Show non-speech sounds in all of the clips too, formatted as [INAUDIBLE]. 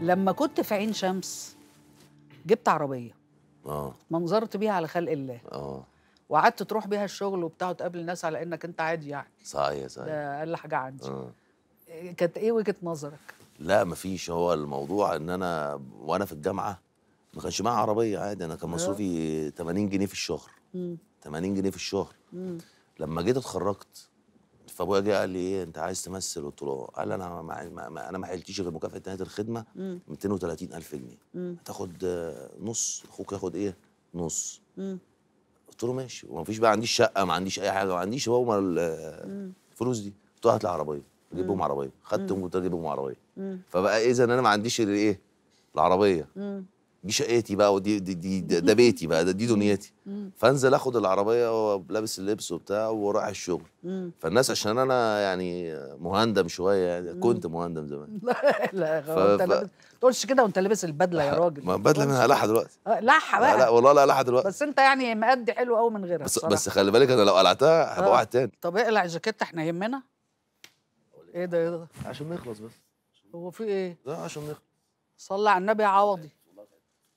لما كنت في عين شمس جبت عربيه اه منظرت بيها على خلق الله اه وقعدت تروح بيها الشغل وبتاع وتقابل الناس على انك انت عادي يعني صحيح صحيح ده اقل حاجه عندي آه. إيه، كانت ايه وجهه نظرك؟ لا مفيش هو الموضوع ان انا وانا في الجامعه ما كانش معايا عربيه عادي انا كان مصروفي 80 آه. جنيه في الشهر 80 جنيه في الشهر لما جيت اتخرجت فابويا جه قال لي ايه انت عايز تمثل قلت له قال انا ما ما انا ما حلتيش غير مكافاه نهايه الخدمه 230000 جنيه هتاخد نص اخوك ياخد ايه نص مم. قلت له ماشي وما فيش بقى عنديش شقه ما عنديش اي حاجه ما عنديش هو الفلوس دي قلت له هات لي عربيه اجيب بهم عربيه خدتهم قلت اجيب بهم عربيه فبقى اذا انا ما عنديش الايه العربيه مم. دي شقتي بقى ودي دي, دي ده بيتي بقى ده دي دنيتي فانزل اخد العربيه ولابس اللبس وبتاع ورايح الشغل فالناس عشان انا يعني مهندم شويه يعني كنت مهندم زمان [LAUGHS] لا لا ف... ف... تقولش كده وانت لابس البدله يا [LAUGHS] راجل ما البدله منها لحى دلوقتي آه، لحى بقى لا, والله لا لحى دلوقتي بس انت يعني مأدي حلو قوي من غيرها بس صراحة. بس خلي بالك انا لو قلعتها هبقى آه. واحد تاني طب اقلع الجاكيت احنا يهمنا ايه ده ايه ده عشان نخلص بس هو في ايه؟ لا عشان نخلص صلي على النبي يا عوضي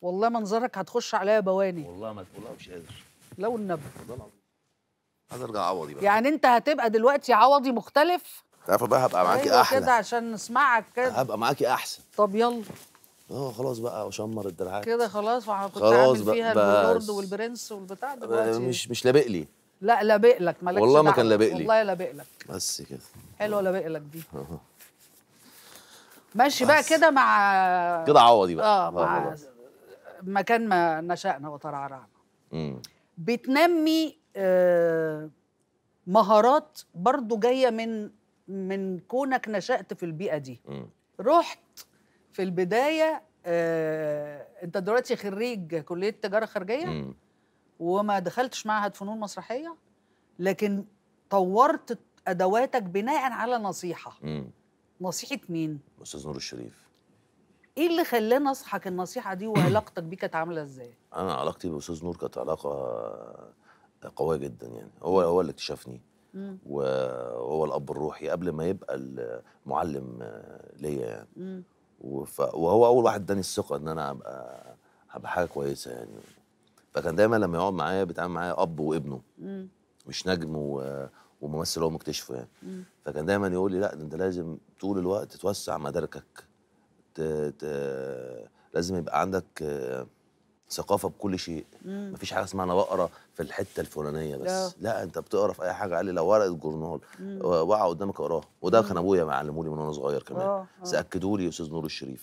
والله منظرك هتخش عليا بواني والله ما والله مش قادر لو النبي والله العظيم عايز ارجع عوضي بقى يعني انت هتبقى دلوقتي عوضي مختلف عارفه بقى هبقى معاكي أيوة احلى كده عشان نسمعك كده هبقى معاكي احسن طب يلا اه خلاص بقى وشمر الدراعات كده خلاص وانا كنت خلاص عامل فيها البلورد والبرنس والبتاع أه، دلوقتي مش مش لابق لي لا لابق لك مالكش والله ما كان لابق لي والله لابق لك بس كده حلوه لابق لك دي أه. ماشي بقى كده مع كده عوضي بقى اه مع مكان ما نشأنا وترعرعنا بتنمي آه، مهارات برضو جايه من من كونك نشأت في البيئه دي رحت في البدايه آه، انت دلوقتي خريج كليه تجاره خارجيه وما دخلتش معهد فنون مسرحيه لكن طورت ادواتك بناء على نصيحه نصيحه مين استاذ نور الشريف ايه اللي خلاه نصحك النصيحه دي وعلاقتك بيه كانت عامله ازاي انا علاقتي باستاذ نور كانت علاقه آه، قويه جدا يعني هو هو اللي اكتشفني وهو الاب الروحي قبل ما يبقى المعلم آه، ليا يعني وهو اول واحد اداني الثقه ان انا هبقى هبقى حاجه كويسه يعني فكان دايما لما يقعد معايا بيتعامل معايا اب وابنه مش نجم وممثل هو مكتشفه يعني فكان دايما يقول لي لا انت لازم طول الوقت توسع مداركك لازم يبقى عندك ثقافه بكل شيء مم. مفيش حاجه اسمها انا بقرا في الحته الفلانيه بس لا, لا انت بتقرا في اي حاجه قال لي لو ورقه جورنال واقعه قدامك اقراها وده كان ابويا معلمه من وانا صغير كمان آه، آه. ساكدوا لي استاذ نور الشريف